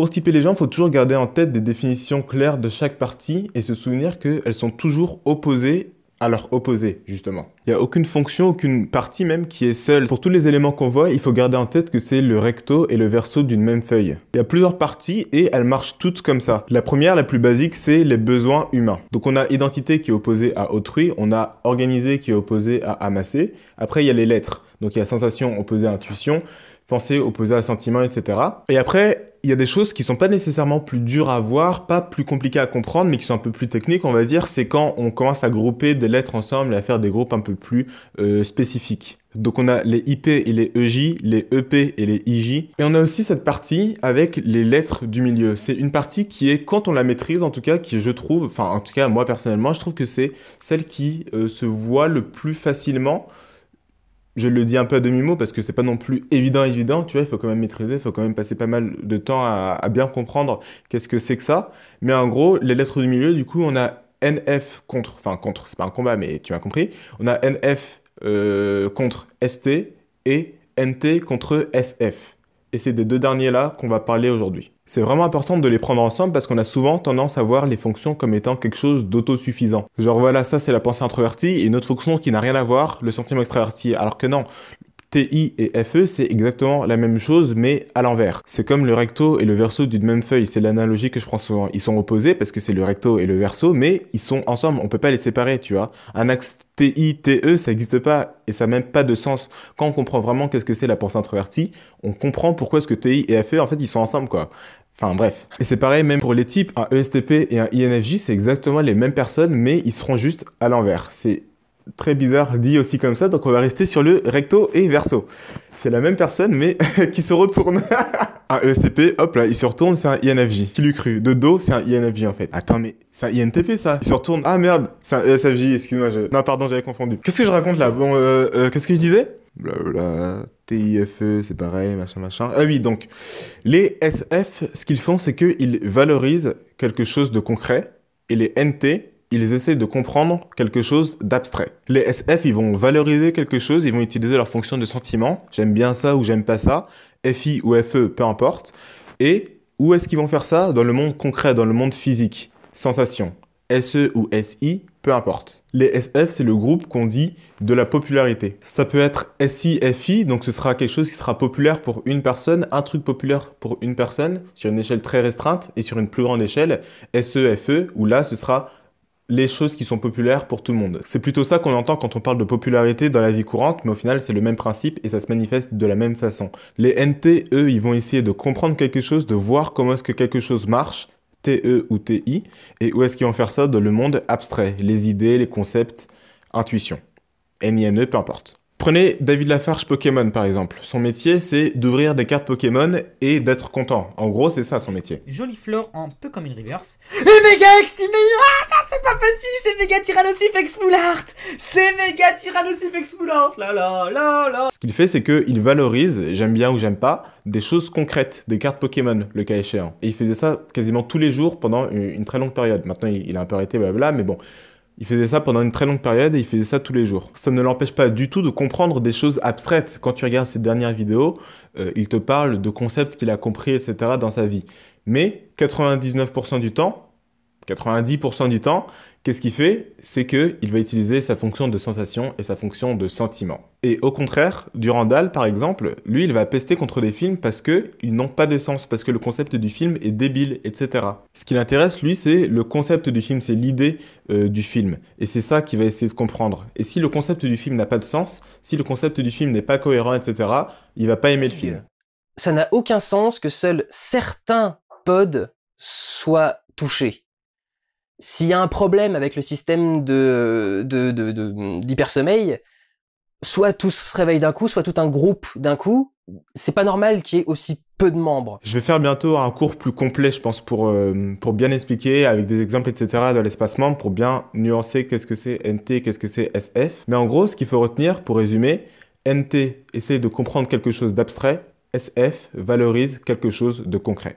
Pour typer les gens, il faut toujours garder en tête des définitions claires de chaque partie et se souvenir qu'elles sont toujours opposées à leur opposé, justement. Il n'y a aucune fonction, aucune partie même qui est seule. Pour tous les éléments qu'on voit, il faut garder en tête que c'est le recto et le verso d'une même feuille. Il y a plusieurs parties et elles marchent toutes comme ça. La première, la plus basique, c'est les besoins humains. Donc on a identité qui est opposée à autrui, on a organisé qui est opposé à amasser. Après, il y a les lettres. Donc il y a sensation opposée à intuition, pensées opposées à sentiment, etc. Et après, il y a des choses qui sont pas nécessairement plus dures à voir, pas plus compliquées à comprendre, mais qui sont un peu plus techniques, on va dire, c'est quand on commence à grouper des lettres ensemble et à faire des groupes un peu plus euh, spécifiques. Donc on a les IP et les EJ, les EP et les IJ. Et on a aussi cette partie avec les lettres du milieu. C'est une partie qui est, quand on la maîtrise en tout cas, qui je trouve, enfin en tout cas moi personnellement, je trouve que c'est celle qui euh, se voit le plus facilement je le dis un peu à demi-mot parce que c'est pas non plus évident, évident, tu vois, il faut quand même maîtriser, il faut quand même passer pas mal de temps à, bien comprendre qu'est-ce que c'est que ça. Mais en gros, les lettres du milieu, du coup, on a NF contre, enfin contre, c'est pas un combat, mais tu m'as compris, on a NF euh, contre ST et NT contre SF et c'est des deux derniers-là qu'on va parler aujourd'hui. C'est vraiment important de les prendre ensemble parce qu'on a souvent tendance à voir les fonctions comme étant quelque chose d'autosuffisant. Genre voilà, ça c'est la pensée introvertie et une autre fonction qui n'a rien à voir, le sentiment extraverti. Alors que non, TI et FE, c'est exactement la même chose, mais à l'envers. C'est comme le recto et le verso d'une même feuille. C'est l'analogie que je prends souvent. Ils sont opposés parce que c'est le recto et le verso, mais ils sont ensemble. On peut pas les séparer, tu vois. Un axe TI, TE, ça n'existe pas et ça n'a même pas de sens. Quand on comprend vraiment qu'est-ce que c'est la pensée introvertie, on comprend pourquoi est-ce que TI et FE, en fait, ils sont ensemble, quoi. Enfin bref. Et c'est pareil même pour les types, un ESTP et un INFJ, c'est exactement les mêmes personnes, mais ils seront juste à l'envers. C'est très bizarre dit aussi comme ça, donc on va rester sur le recto et verso. C'est la même personne, mais qui se retourne. un ESTP, hop là, il se retourne, c'est un INFJ. Qui l'eut cru De dos, c'est un INFJ en fait. Attends, mais c'est un INTP ça Il se retourne. Ah merde, c'est un ESFJ, excuse-moi. Non, pardon, j'avais confondu. Qu'est-ce que je raconte là Bon, euh, euh, qu'est-ce que je disais Blablabla, TIFE, c'est pareil, machin, machin. Ah oui, donc, les SF, ce qu'ils font, c'est qu'ils valorisent quelque chose de concret, et les NT, ils essaient de comprendre quelque chose d'abstrait. Les SF, ils vont valoriser quelque chose, ils vont utiliser leur fonction de sentiment, j'aime bien ça ou j'aime pas ça, FI ou FE, peu importe. Et où est-ce qu'ils vont faire ça Dans le monde concret, dans le monde physique, sensation. SE ou SI, peu importe. Les SF, c'est le groupe qu'on dit de la popularité. Ça peut être FI, donc ce sera quelque chose qui sera populaire pour une personne, un truc populaire pour une personne, sur une échelle très restreinte et sur une plus grande échelle, e, FE, ou là, ce sera les choses qui sont populaires pour tout le monde. C'est plutôt ça qu'on entend quand on parle de popularité dans la vie courante, mais au final c'est le même principe et ça se manifeste de la même façon. Les NTE, ils vont essayer de comprendre quelque chose, de voir comment est-ce que quelque chose marche, TE ou TI, et où est-ce qu'ils vont faire ça dans le monde abstrait, les idées, les concepts, intuition. NINE, peu importe. Prenez David Lafarge Pokémon par exemple. Son métier, c'est d'ouvrir des cartes Pokémon et d'être content. En gros, c'est ça son métier. Jolie fleur, un peu comme une reverse. Et méga Ah, ça c'est pas possible C'est méga Tyrannosif Moulard. C'est méga Tyrannosif Là là là Ce qu'il fait, c'est qu'il valorise, j'aime bien ou j'aime pas, des choses concrètes, des cartes Pokémon, le cas échéant. Et il faisait ça quasiment tous les jours pendant une, très longue période. Maintenant, il, il a un peu arrêté, blabla, mais bon. Il faisait ça pendant une très longue période et il faisait ça tous les jours. Ça ne l'empêche pas du tout de comprendre des choses abstraites. Quand tu regardes ses dernières vidéos, euh, il te parle de concepts qu'il a compris, etc. dans sa vie. Mais 99% du temps, 90% du temps, Qu'est-ce qu'il fait C'est qu'il va utiliser sa fonction de sensation et sa fonction de sentiment. Et au contraire, Durandal, par exemple, lui, il va pester contre des films parce qu'ils n'ont pas de sens, parce que le concept du film est débile, etc. Ce qui l'intéresse, lui, c'est le concept du film, c'est l'idée euh, du film. Et c'est ça qu'il va essayer de comprendre. Et si le concept du film n'a pas de sens, si le concept du film n'est pas cohérent, etc., il va pas aimer le film. Ça n'a aucun sens que seuls certains pods soient touchés. S'il y a un problème avec le système de, d'hypersommeil, soit tout se réveille d'un coup, soit tout un groupe d'un coup. C'est pas normal qu'il y ait aussi peu de membres. Je vais faire bientôt un cours plus complet, je pense, pour, euh, bien expliquer, avec des exemples, etc., de l'espace membre, pour bien nuancer qu'est-ce que c'est NT, qu'est-ce que c'est SF. Mais en gros, ce qu'il faut retenir, pour résumer, NT essaie de comprendre quelque chose d'abstrait, SF valorise quelque chose de concret.